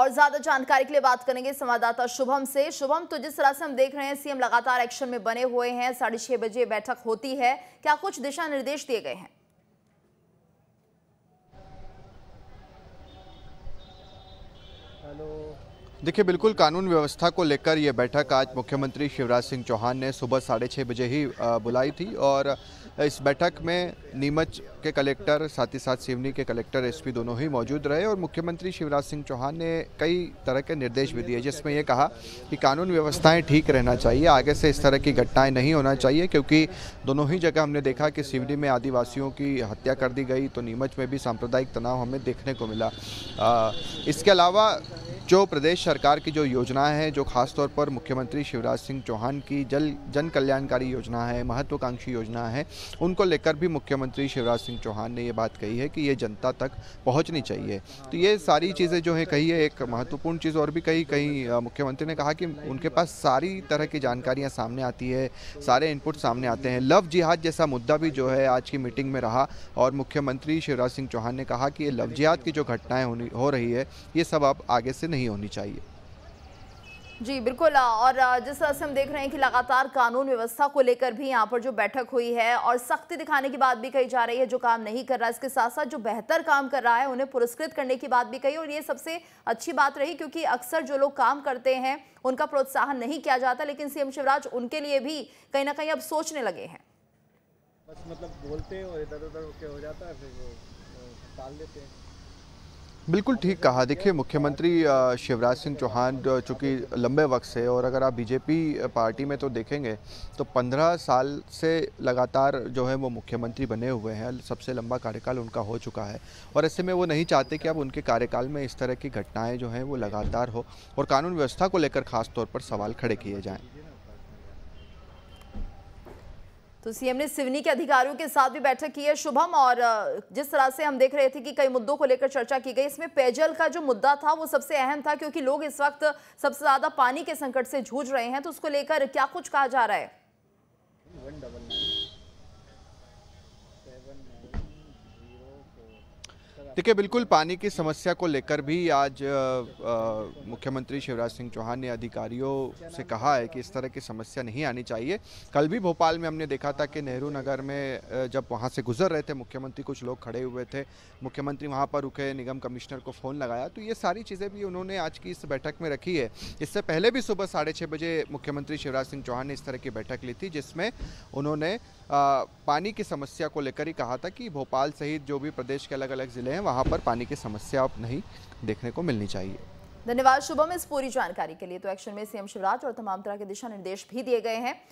और ज्यादा जानकारी के लिए बात करेंगे संवाददाता शुभम से शुभम तो जिस तरह से हम देख रहे हैं सीएम लगातार एक्शन में बने हुए हैं साढ़े छह बजे बैठक होती है क्या कुछ दिशा निर्देश दिए गए हैं हेलो देखिए बिल्कुल कानून व्यवस्था को लेकर यह बैठक आज मुख्यमंत्री शिवराज सिंह चौहान ने सुबह साढ़े छः बजे ही बुलाई थी और इस बैठक में नीमच के कलेक्टर साथ ही साथ सिवनी के कलेक्टर एसपी दोनों ही मौजूद रहे और मुख्यमंत्री शिवराज सिंह चौहान ने कई तरह के निर्देश भी दिए जिसमें यह कहा कि कानून व्यवस्थाएं ठीक रहना चाहिए आगे से इस तरह की घटनाएं नहीं होना चाहिए क्योंकि दोनों ही जगह हमने देखा कि सिवनी में आदिवासियों की हत्या कर दी गई तो नीमच में भी सांप्रदायिक तनाव हमें देखने को मिला इसके अलावा जो प्रदेश सरकार की जो योजना है जो खासतौर पर मुख्यमंत्री शिवराज सिंह चौहान की जल जन कल्याणकारी योजना है महत्वाकांक्षी योजना है उनको लेकर भी मुख्यमंत्री शिवराज सिंह चौहान ने ये बात कही है कि ये जनता तक पहुंचनी चाहिए तो ये सारी चीज़ें जो है कही है एक महत्वपूर्ण चीज़ और भी कही कहीं मुख्यमंत्री ने कहा कि उनके पास सारी तरह की जानकारियाँ सामने आती है सारे इनपुट सामने आते हैं लव जिहाद जैसा मुद्दा भी जो है आज की मीटिंग में रहा और मुख्यमंत्री शिवराज सिंह चौहान ने कहा कि ये लव जिहाद की जो घटनाएँ हो रही है ये सब आप आगे से नहीं होनी चाहिए जी बिल्कुल और जिस तरह से हम देख रहे हैं कि लगातार कानून व्यवस्था को लेकर भी यहाँ पर जो बैठक हुई है और सख्ती दिखाने की बात भी कही जा रही है जो काम नहीं कर रहा है इसके साथ साथ जो बेहतर काम कर रहा है उन्हें पुरस्कृत करने की बात भी कही और ये सबसे अच्छी बात रही क्योंकि अक्सर जो लोग काम करते हैं उनका प्रोत्साहन नहीं किया जाता लेकिन सीएम शिवराज उनके लिए भी कहीं ना कहीं अब सोचने लगे हैं बस मतलब बोलते हैं और इधर उधर हो जाता है फिर वो टाल देते हैं बिल्कुल ठीक कहा देखिए मुख्यमंत्री शिवराज सिंह चौहान चूँकि लंबे वक्त से और अगर आप बीजेपी पार्टी में तो देखेंगे तो पंद्रह साल से लगातार जो है वो मुख्यमंत्री बने हुए हैं सबसे लंबा कार्यकाल उनका हो चुका है और ऐसे में वो नहीं चाहते कि अब उनके कार्यकाल में इस तरह की घटनाएं जो हैं वो लगातार हो और कानून व्यवस्था को लेकर खासतौर पर सवाल खड़े किए जाएँ तो सीएम ने सिवनी के अधिकारियों के साथ भी बैठक की है शुभम और जिस तरह से हम देख रहे थे कि कई मुद्दों को लेकर चर्चा की गई इसमें पेयजल का जो मुद्दा था वो सबसे अहम था क्योंकि लोग इस वक्त सबसे ज्यादा पानी के संकट से जूझ रहे हैं तो उसको लेकर क्या कुछ कहा जा रहा है देखिए बिल्कुल पानी की समस्या को लेकर भी आज मुख्यमंत्री शिवराज सिंह चौहान ने अधिकारियों से कहा है कि इस तरह की समस्या नहीं आनी चाहिए कल भी भोपाल में हमने देखा था कि नेहरू नगर में जब वहाँ से गुजर रहे थे मुख्यमंत्री कुछ लोग खड़े हुए थे मुख्यमंत्री वहाँ पर रुके निगम कमिश्नर को फ़ोन लगाया तो ये सारी चीज़ें भी उन्होंने आज की इस बैठक में रखी है इससे पहले भी सुबह साढ़े बजे मुख्यमंत्री शिवराज सिंह चौहान ने इस तरह की बैठक ली थी जिसमें उन्होंने पानी की समस्या को लेकर ही कहा था कि भोपाल सहित जो भी प्रदेश के अलग अलग ज़िले हैं वहाँ पर पानी की समस्या अब नहीं देखने को मिलनी चाहिए धन्यवाद शुभम इस पूरी जानकारी के लिए तो एक्शन में सीएम शिवराज और तमाम तरह के दिशा निर्देश भी दिए गए हैं